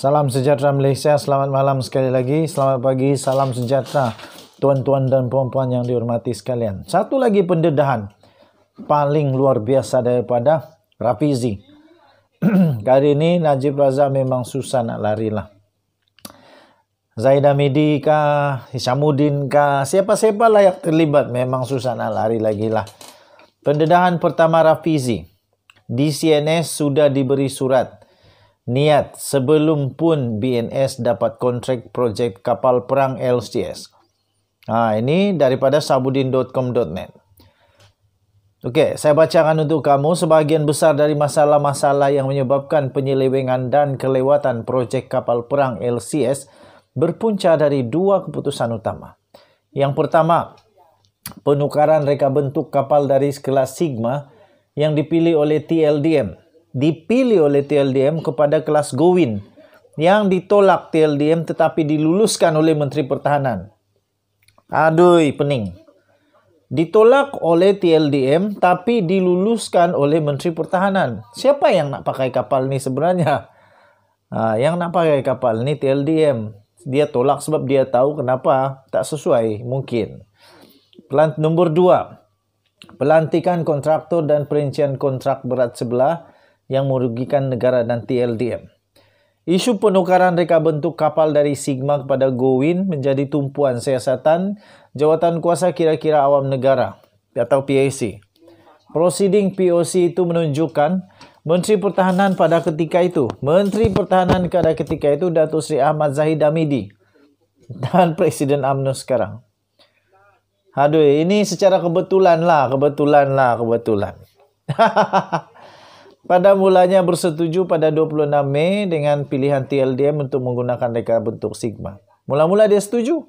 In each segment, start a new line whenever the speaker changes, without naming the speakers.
Salam sejahtera Malaysia, selamat malam sekali lagi, selamat pagi, salam sejahtera tuan-tuan dan puan-puan yang dihormati sekalian. Satu lagi pendedahan paling luar biasa daripada Rafizi. Kali ini Najib Razak memang susah nak lari lah. Zaidah Amidi kah, Hisamuddin kah, siapa-siapa lah yang terlibat memang susah nak lari lagi lah. Pendedahan pertama Rafizi. Di CNS sudah diberi surat niat sebelum pun BNS dapat kontrak projek kapal perang LCS. Nah, ini daripada sabudin.com.net. Oke, saya bacakan untuk kamu sebagian besar dari masalah-masalah yang menyebabkan penyelewengan dan kelewatan proyek kapal perang LCS berpunca dari dua keputusan utama. Yang pertama, penukaran reka bentuk kapal dari kelas Sigma yang dipilih oleh TLDM dipilih oleh TLDM kepada kelas Gowin yang ditolak TLDM tetapi diluluskan oleh Menteri Pertahanan. Aduh, pening. Ditolak oleh TLDM tapi diluluskan oleh Menteri Pertahanan. Siapa yang nak pakai kapal ini sebenarnya? Nah, yang nak pakai kapal ini TLDM. Dia tolak sebab dia tahu kenapa tak sesuai mungkin. Pelant nomor dua Pelantikan kontraktor dan perincian kontrak berat sebelah yang merugikan negara dan TLDM. Isu penukaran reka bentuk kapal dari Sigma kepada Gowin menjadi tumpuan siasatan jawatan kuasa kira-kira awam negara atau PAC. Proceeding POC itu menunjukkan Menteri Pertahanan pada ketika itu, Menteri Pertahanan pada ketika itu Datuk Seri Ahmad Zahid Hamidi dan Presiden UMNO sekarang. Aduh, ini secara kebetulan lah, kebetulan lah, kebetulan. pada mulanya bersetuju pada 26 Mei dengan pilihan TLDM untuk menggunakan reka bentuk sigma. Mula-mula dia setuju.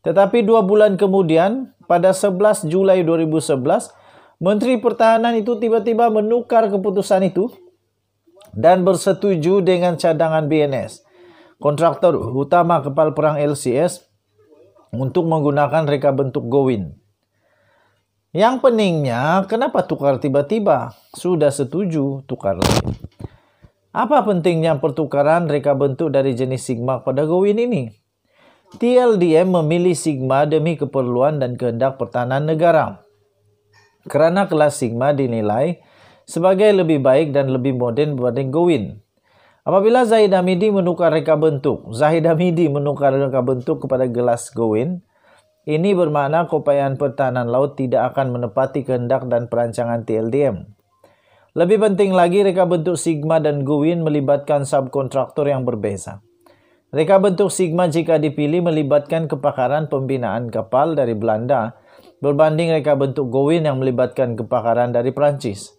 Tetapi dua bulan kemudian, pada 11 Juli 2011, Menteri Pertahanan itu tiba-tiba menukar keputusan itu dan bersetuju dengan cadangan BNS, kontraktor utama kepala perang LCS, untuk menggunakan reka bentuk Gowin. Yang pentingnya, kenapa tukar tiba-tiba? Sudah setuju tukar. Apa pentingnya pertukaran reka bentuk dari jenis sigma pada Gowin ini? TLDM memilih sigma demi keperluan dan kehendak pertahanan negara. Kerana kelas sigma dinilai sebagai lebih baik dan lebih modern berbanding Gowin. Apabila Zahid Hamidi menukar reka bentuk, Zahid Hamidi menukar reka bentuk kepada gelas Gowin, ini bermakna keupayaan Pertahanan Laut tidak akan menepati kehendak dan perancangan TLDM. Lebih penting lagi, reka bentuk sigma dan Gwin melibatkan subkontraktor yang berbeza. Reka bentuk sigma jika dipilih melibatkan kepakaran pembinaan kapal dari Belanda berbanding reka bentuk Gwin yang melibatkan kepakaran dari Prancis.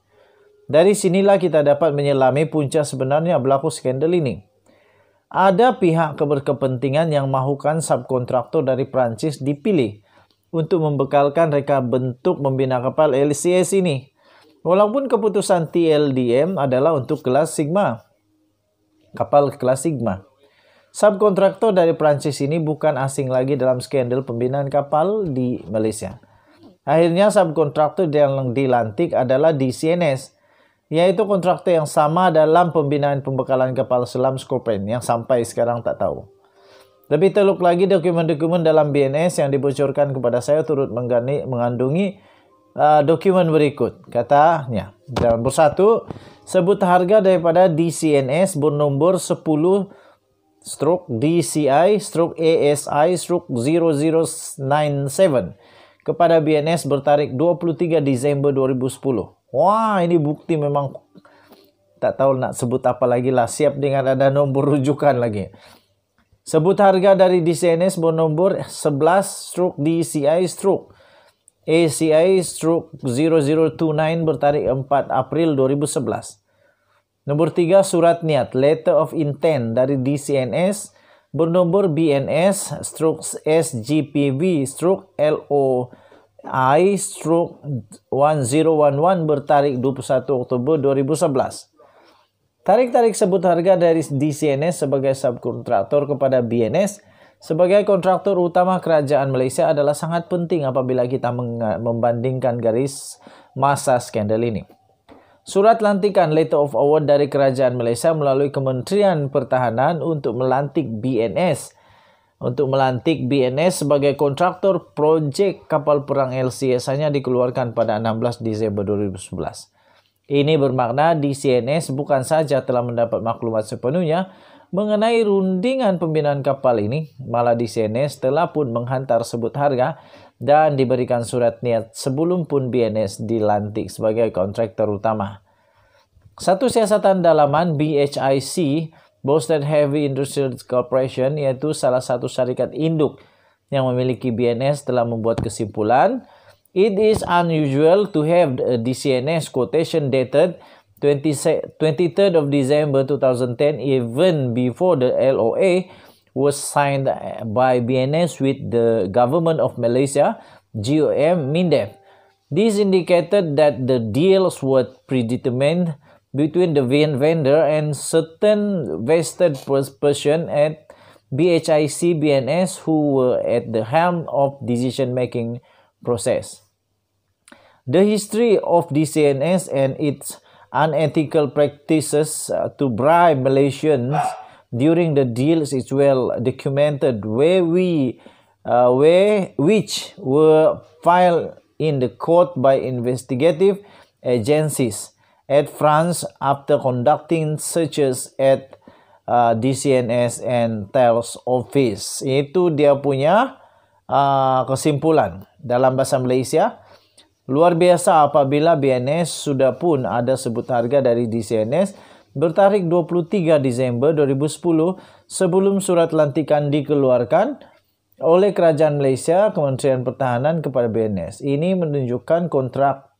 Dari sinilah kita dapat menyelami punca sebenarnya berlaku skandal ini ada pihak keberkepentingan yang mahukan subkontraktor dari Prancis dipilih untuk membekalkan reka bentuk membina kapal LCS ini. Walaupun keputusan TLDM adalah untuk kelas Sigma, kapal kelas Sigma. Subkontraktor dari Prancis ini bukan asing lagi dalam skandal pembinaan kapal di Malaysia. Akhirnya subkontraktor yang dilantik adalah DCNS, yaitu kontraktor yang sama dalam pembinaan pembekalan kapal selam Scorpion yang sampai sekarang tak tahu. Lebih teluk lagi dokumen-dokumen dalam BNS yang dibocorkan kepada saya turut menggani, mengandungi uh, dokumen berikut katanya. Dan bersatu sebut harga daripada DCNS bernombor 10 stroke DCI stroke ASI stroke 0097 kepada BNS bertarik 23 Desember 2010 Wah, ini bukti memang tak tahu nak sebut apa lagi lah. Siap dengan ada nombor rujukan lagi. Sebut harga dari DCNS bernombor 11 stroke DCI stroke. ACI stroke 0029 bertarik 4 April 2011. Nomor 3 surat niat letter of intent dari DCNS bernombor BNS stroke SGPV stroke LO I stroke 1011 bertarik 21 Oktober 2011. Tarik-tarik sebut harga dari DCNS sebagai subkontraktor kepada BNS sebagai kontraktor utama kerajaan Malaysia adalah sangat penting apabila kita membandingkan garis masa skandal ini. Surat lantikan Letter of Award dari Kerajaan Malaysia melalui Kementerian Pertahanan untuk melantik BNS untuk melantik BNS sebagai kontraktor proyek kapal perang LCS hanya dikeluarkan pada 16 Desember 2011. Ini bermakna di CNS bukan saja telah mendapat maklumat sepenuhnya mengenai rundingan pembinaan kapal ini, malah di CNS telah pun menghantar sebut harga dan diberikan surat niat sebelum pun BNS dilantik sebagai kontraktor utama. Satu siasatan dalaman BHIC Boston Heavy Industrial Corporation yaitu salah satu syarikat induk yang memiliki BNS telah membuat kesimpulan It is unusual to have a DCNS quotation dated 23rd of December 2010 even before the LOA was signed by BNS with the government of Malaysia GOM MINDEF. This indicated that the deals were predetermined between the Vienna vendor and certain vested person at BHIC BNS who were at the helm of decision-making process. The history of DCNS and its unethical practices uh, to bribe Malaysians during the deals is well documented where we uh, where which were filed in the court by investigative agencies at France after conducting searches at uh, DCNS and TELS office. Itu dia punya uh, kesimpulan dalam bahasa Malaysia. Luar biasa apabila BNS sudah pun ada sebut harga dari DCNS bertarik 23 Desember 2010 sebelum surat lantikan dikeluarkan oleh Kerajaan Malaysia Kementerian Pertahanan kepada BNS. Ini menunjukkan kontrak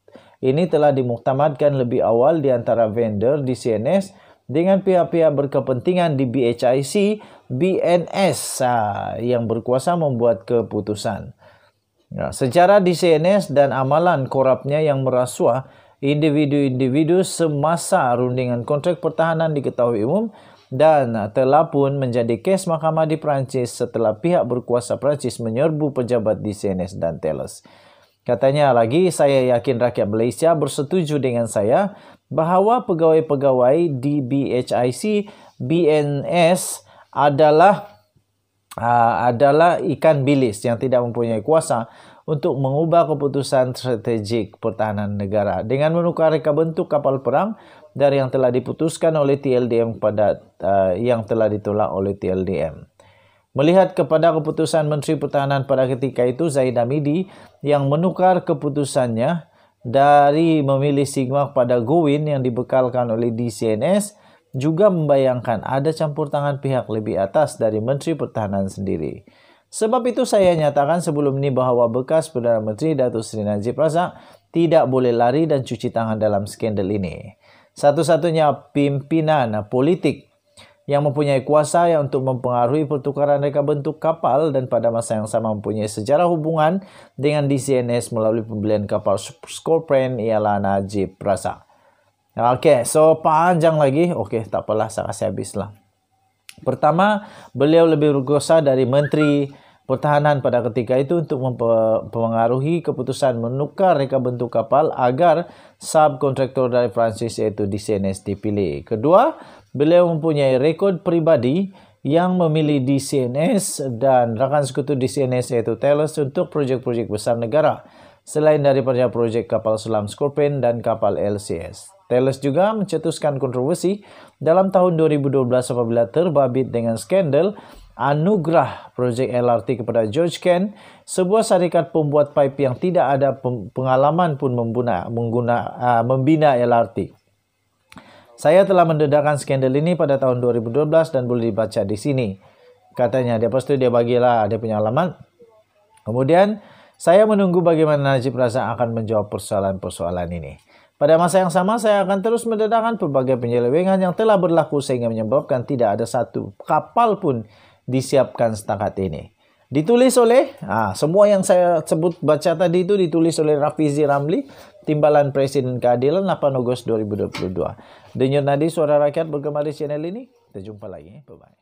ini telah dimuktamadkan lebih awal di antara vendor di CNS dengan pihak-pihak berkepentingan di BHIC, BNS ah, yang berkuasa membuat keputusan. Nah, ya, secara di CNS dan amalan korupnya yang merasuah, individu-individu semasa rundingan kontrak pertahanan diketahui umum dan telah pun menjadi kes mahkamah di Perancis setelah pihak berkuasa Perancis menyerbu pejabat di CNS dan Telus. Katanya lagi, saya yakin rakyat Malaysia bersetuju dengan saya bahawa pegawai-pegawai di BHIC, BNS adalah uh, adalah ikan bilis yang tidak mempunyai kuasa untuk mengubah keputusan strategik pertahanan negara dengan menukar reka bentuk kapal perang dari yang telah diputuskan oleh TLDM pada uh, yang telah ditolak oleh TLDM. Melihat kepada keputusan Menteri Pertahanan pada ketika itu Zaid Hamidi yang menukar keputusannya dari memilih Sigma kepada Gowin yang dibekalkan oleh DCNS juga membayangkan ada campur tangan pihak lebih atas dari Menteri Pertahanan sendiri. Sebab itu saya nyatakan sebelum ini bahwa bekas Perdana Menteri Datuk Seri Najib Razak tidak boleh lari dan cuci tangan dalam skandal ini. Satu-satunya pimpinan politik yang mempunyai kuasa yang untuk mempengaruhi pertukaran reka bentuk kapal dan pada masa yang sama mempunyai sejarah hubungan dengan DCNS melalui pembelian kapal Scorpion ialah Najib rasa Oke, okay, so panjang lagi. Oke, okay, tak apalah, saya kasih habis lah. Pertama, beliau lebih berkuasa dari Menteri Pertahanan pada ketika itu untuk mempengaruhi keputusan menukar reka bentuk kapal agar subkontraktor dari Prancis yaitu DCNS dipilih. Kedua, Beliau mempunyai rekod pribadi yang memilih DCNS dan rakan sekutu DCNS yaitu Telus untuk proyek-proyek besar negara selain daripada proyek kapal selam Scorpion dan kapal LCS. Telus juga mencetuskan kontroversi dalam tahun 2012 apabila terbabit dengan skandal anugerah proyek LRT kepada George Ken, sebuah syarikat pembuat pipe yang tidak ada pengalaman pun membuna, mengguna, uh, membina LRT. Saya telah mendedahkan skandal ini pada tahun 2012 dan boleh dibaca di sini. Katanya, dia pasti dia bagilah dia punya alamat Kemudian, saya menunggu bagaimana Najib Razak akan menjawab persoalan-persoalan ini. Pada masa yang sama, saya akan terus mendedahkan berbagai penyelewengan yang telah berlaku sehingga menyebabkan tidak ada satu kapal pun disiapkan setakat ini. Ditulis oleh, ah, semua yang saya sebut baca tadi itu ditulis oleh Rafizi Ramli Timbalan Presiden Keadilan 8 Agustus 2022. Denyut nadi suara rakyat bergema di channel ini. Kita jumpa lagi. Bye-bye.